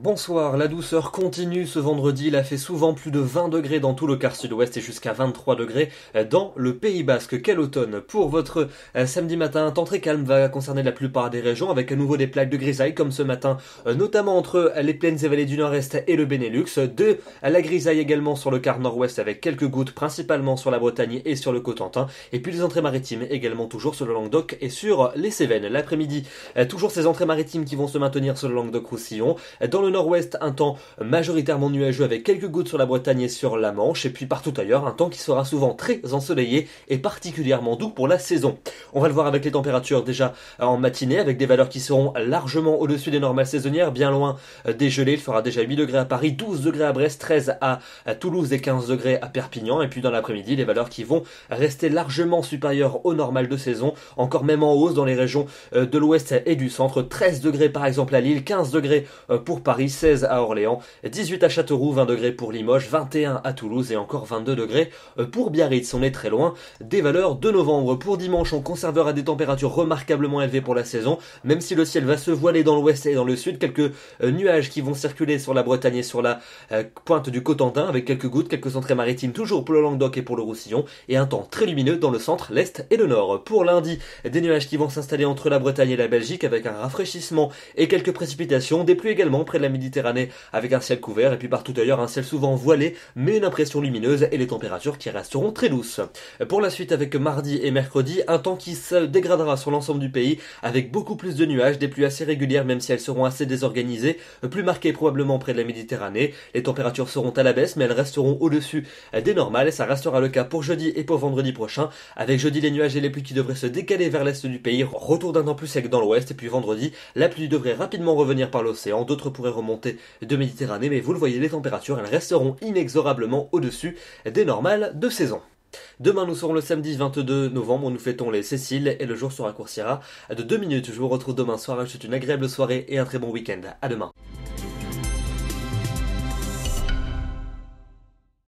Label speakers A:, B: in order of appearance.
A: Bonsoir, la douceur continue ce vendredi, il a fait souvent plus de 20 degrés dans tout le quart sud-ouest et jusqu'à 23 degrés euh, dans le Pays Basque. Quel automne Pour votre euh, samedi matin, temps très calme va concerner la plupart des régions avec à nouveau des plaques de grisaille comme ce matin, euh, notamment entre les plaines et vallées du nord-est et le Benelux. De la grisaille également sur le quart nord-ouest avec quelques gouttes principalement sur la Bretagne et sur le Cotentin. Et puis les entrées maritimes également toujours sur le Languedoc et sur les Cévennes. L'après-midi, toujours ces entrées maritimes qui vont se maintenir sur le Languedoc-Roussillon. Dans le nord-ouest, un temps majoritairement nuageux avec quelques gouttes sur la Bretagne et sur la Manche, et puis partout ailleurs, un temps qui sera souvent très ensoleillé et particulièrement doux pour la saison. On va le voir avec les températures déjà en matinée, avec des valeurs qui seront largement au-dessus des normales saisonnières, bien loin des gelées. Il fera déjà 8 degrés à Paris, 12 degrés à Brest, 13 à Toulouse et 15 degrés à Perpignan. Et puis dans l'après-midi, les valeurs qui vont rester largement supérieures aux normales de saison, encore même en hausse dans les régions euh, de l'ouest et du centre. 13 degrés par exemple à Lille, 15 degrés euh, pour Paris Paris, 16 à Orléans, 18 à Châteauroux, 20 degrés pour Limoges, 21 à Toulouse et encore 22 degrés euh, pour Biarritz. On est très loin des valeurs de novembre. Pour dimanche, on conservera des températures remarquablement élevées pour la saison, même si le ciel va se voiler dans l'ouest et dans le sud. Quelques euh, nuages qui vont circuler sur la Bretagne et sur la euh, pointe du Cotentin, avec quelques gouttes, quelques entrées maritimes toujours pour le Languedoc et pour le Roussillon, et un temps très lumineux dans le centre, l'est et le nord. Pour lundi, des nuages qui vont s'installer entre la Bretagne et la Belgique, avec un rafraîchissement et quelques précipitations, des pluies également près la Méditerranée avec un ciel couvert et puis partout ailleurs un ciel souvent voilé mais une impression lumineuse et les températures qui resteront très douces. Pour la suite avec mardi et mercredi, un temps qui se dégradera sur l'ensemble du pays avec beaucoup plus de nuages, des pluies assez régulières même si elles seront assez désorganisées, plus marquées probablement près de la Méditerranée. Les températures seront à la baisse mais elles resteront au-dessus des normales et ça restera le cas pour jeudi et pour vendredi prochain avec jeudi les nuages et les pluies qui devraient se décaler vers l'est du pays, retour d'un temps plus sec dans l'ouest et puis vendredi la pluie devrait rapidement revenir par l'océan, d'autres remonter de Méditerranée, mais vous le voyez, les températures, elles resteront inexorablement au-dessus des normales de saison. Demain, nous serons le samedi 22 novembre, nous fêtons les Céciles et le jour se raccourcira de 2 minutes. Je vous retrouve demain soir, je souhaite une agréable soirée et un très bon week-end. À demain.